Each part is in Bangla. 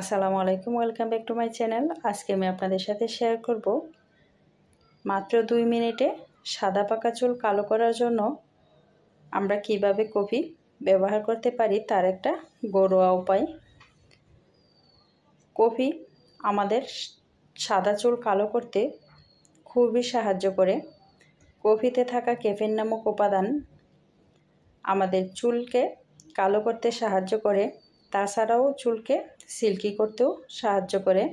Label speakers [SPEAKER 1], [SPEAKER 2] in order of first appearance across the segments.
[SPEAKER 1] আসসালামু আলাইকুম welcome back to my channel আজকে আমি আপনাদের সাথে শেয়ার করব মাত্র দুই মিনিটে সাদা পাকা চুল কালো করার জন্য আমরা কিভাবে কফি ব্যবহার করতে পারি তার একটা ঘরোয়া উপায় কফি আমাদের সাদা চুল কালো করতে খুবই সাহায্য করে কফিতে থাকা কেফেন নামক উপাদান আমাদের চুলকে কালো করতে সাহায্য করে তাছাড়াও চুলকে সিল্কি করতেও সাহায্য করে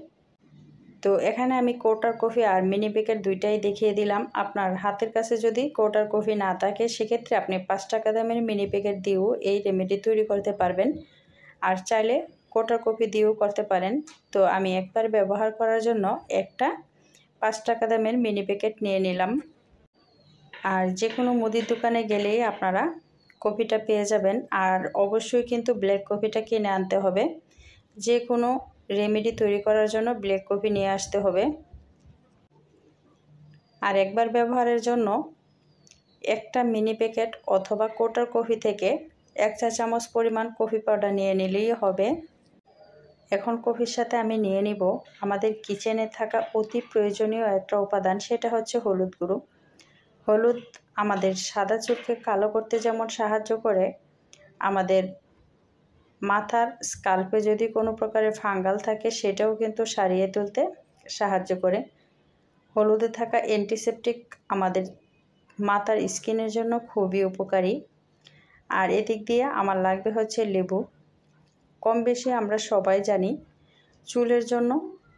[SPEAKER 1] তো এখানে আমি কোটার কফি আর মিনি প্যাকেট দুইটাই দেখিয়ে দিলাম আপনার হাতের কাছে যদি কোটার কফি না থাকে সেক্ষেত্রে আপনি পাঁচ টাকা দামের মিনি প্যাকেট দিয়েও এই রেমেডি তৈরি করতে পারবেন আর চাইলে কোটার কফি দিয়েও করতে পারেন তো আমি একবার ব্যবহার করার জন্য একটা পাঁচ টাকা দামের মিনি প্যাকেট নিয়ে নিলাম আর যে কোনো মুদির দোকানে গেলেই আপনারা কফিটা পেয়ে যাবেন আর অবশ্যই কিন্তু ব্ল্যাক কফিটা কিনে আনতে হবে যে কোনো রেমেডি তৈরি করার জন্য ব্ল্যাক কফি নিয়ে আসতে হবে আর একবার ব্যবহারের জন্য একটা মিনি প্যাকেট অথবা কোটার কফি থেকে এক চা চামচ পরিমাণ কফি পাউডার নিয়ে নিলেই হবে এখন কফির সাথে আমি নিয়ে নিব আমাদের কিচেনে থাকা অতি প্রয়োজনীয় একটা উপাদান সেটা হচ্ছে হলুদ গুঁড়ো হলুদ আমাদের সাদা চুলকে কালো করতে যেমন সাহায্য করে আমাদের মাথার স্কাল্পে যদি কোনো প্রকারের ফাঙ্গাল থাকে সেটাও কিন্তু সারিয়ে তুলতে সাহায্য করে হলুদে থাকা অ্যান্টিসেপটিক আমাদের মাথার স্কিনের জন্য খুবই উপকারী আর এদিক দিয়ে আমার লাগবে হচ্ছে লেবু কম বেশি আমরা সবাই জানি চুলের জন্য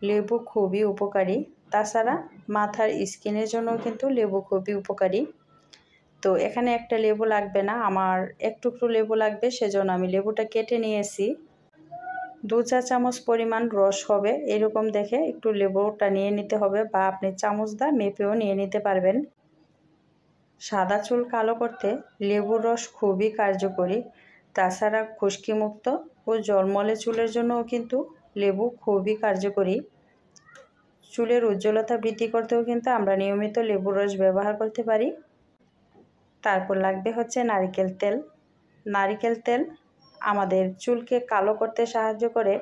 [SPEAKER 1] লেবু খুবই উপকারী তাছাড়া মাথার স্কিনের জন্য কিন্তু লেবু খুবই উপকারী তো এখানে একটা লেবু লাগবে না আমার এক লেবু লাগবে সেজন্য আমি লেবুটা কেটে নিয়েছি দু চা চামচ পরিমাণ রস হবে এরকম দেখে একটু লেবুটা নিয়ে নিতে হবে বা আপনি চামচ দা মেপেও নিয়ে নিতে পারবেন সাদা চুল কালো করতে লেবুর রস খুবই কার্যকরী তাছাড়া খুশকিমুক্ত ও জলমলে চুলের জন্যও কিন্তু লেবু খুবই কার্যকরী চুলের উজ্জ্বলতা বৃদ্ধি করতেও কিন্তু আমরা নিয়মিত লেবুর রস ব্যবহার করতে পারি তারপর লাগবে হচ্ছে নারিকেল তেল নারিকেল তেল আমাদের চুলকে কালো করতে সাহায্য করে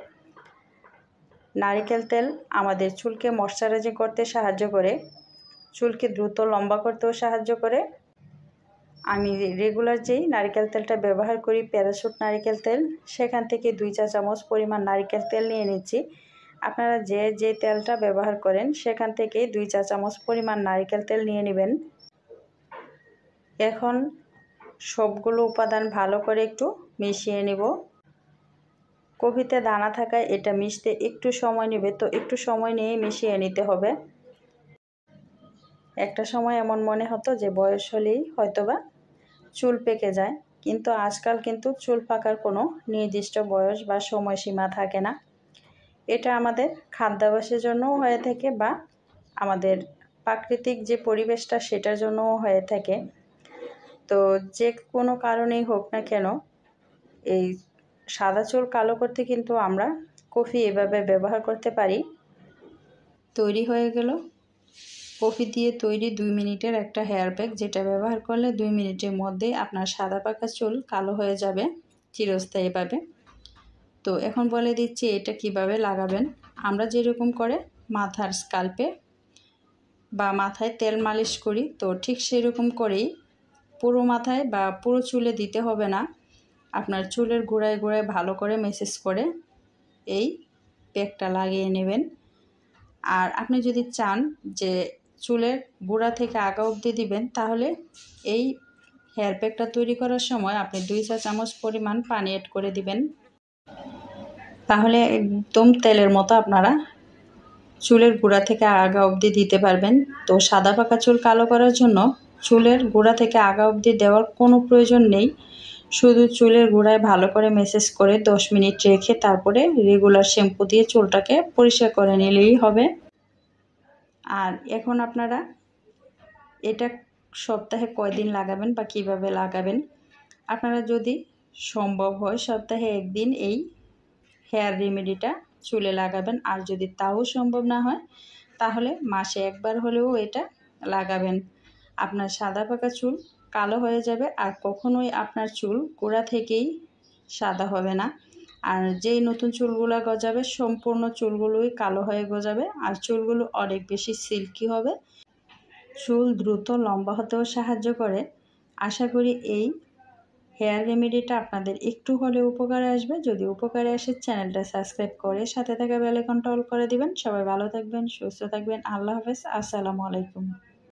[SPEAKER 1] নারিকেল তেল আমাদের চুলকে ময়শ্চারাইজিং করতে সাহায্য করে চুলকে দ্রুত লম্বা করতেও সাহায্য করে আমি রেগুলার যেই নারিকেল তেলটা ব্যবহার করি প্যারাশুট নারিকেল তেল সেখান থেকে দুই চা চামচ পরিমাণ নারিকেল তেল নিয়ে নিচ্ছি আপনারা যে যে তেলটা ব্যবহার করেন সেখান থেকে দুই চা চামচ পরিমাণ নারিকেল তেল নিয়ে নেবেন এখন সবগুলো উপাদান ভালো করে একটু মিশিয়ে নেব কফিতে দানা থাকায় এটা মিশতে একটু সময় নেবে তো একটু সময় নিয়ে মিশিয়ে নিতে হবে একটা সময় এমন মনে হতো যে বয়স হলেই হয়তোবা চুল পেকে যায় কিন্তু আজকাল কিন্তু চুল পাকার কোনো নির্দিষ্ট বয়স বা সময়সীমা থাকে না এটা আমাদের খাদ্যাভ্যাসের জন্যও হয়ে থাকে বা আমাদের প্রাকৃতিক যে পরিবেশটা সেটার জন্যও হয়ে থাকে তো যে কোনো কারণেই হোক না কেন এই সাদা চুল কালো করতে কিন্তু আমরা কফি এভাবে ব্যবহার করতে পারি তৈরি হয়ে গেল কফি দিয়ে তৈরি দুই মিনিটের একটা হেয়ার ব্যাগ যেটা ব্যবহার করলে দুই মিনিটের মধ্যে আপনার সাদা পাকা চুল কালো হয়ে যাবে চিরস্থায়ীভাবে তো এখন বলে দিচ্ছি এটা কিভাবে লাগাবেন আমরা যেরকম করে মাথার স্কাল্পে বা মাথায় তেল মালিশ করি তো ঠিক সেরকম করেই পুরো মাথায় বা পুরো চুলে দিতে হবে না আপনার চুলের গোড়ায় গোড়ায় ভালো করে মেসেজ করে এই প্যাকটা লাগিয়ে নেবেন আর আপনি যদি চান যে চুলের গোড়া থেকে আগা অবধি দিবেন তাহলে এই হেয়ার প্যাকটা তৈরি করার সময় আপনি দুই চা চামচ পরিমাণ পানি অ্যাড করে দিবেন তাহলে একদম তেলের মতো আপনারা চুলের গোড়া থেকে আগা অবধি দিতে পারবেন তো সাদা পাকা চুল কালো করার জন্য চুলের গোড়া থেকে আগা অবধি দেওয়ার কোনো প্রয়োজন নেই শুধু চুলের গোড়ায় ভালো করে মেসেজ করে দশ মিনিট রেখে তারপরে রেগুলার শ্যাম্পু দিয়ে চুলটাকে পরিষ্কার করে নিলেই হবে আর এখন আপনারা এটা সপ্তাহে কয়দিন লাগাবেন বা কিভাবে লাগাবেন আপনারা যদি সম্ভব হয় সপ্তাহে একদিন এই হেয়ার রেমেডিটা চুলে লাগাবেন আর যদি তাও সম্ভব না হয় তাহলে মাসে একবার হলেও এটা লাগাবেন আপনার সাদা পাকা চুল কালো হয়ে যাবে আর কখনোই আপনার চুল গোড়া থেকেই সাদা হবে না আর যেই নতুন চুলগুলো গজাবে সম্পূর্ণ চুলগুলোই কালো হয়ে গজাবে আর চুলগুলো অনেক বেশি সিল্কি হবে চুল দ্রুত লম্বা হতেও সাহায্য করে আশা করি এই হেয়ার রেমেডিটা আপনাদের একটু হলে উপকারে আসবে যদি উপকারে আসে চ্যানেলটা সাবস্ক্রাইব করে সাথে থাকা বেলাইকনটা অল করে দিবেন সবাই ভালো থাকবেন সুস্থ থাকবেন আল্লাহ হাফেজ আসসালামু আলাইকুম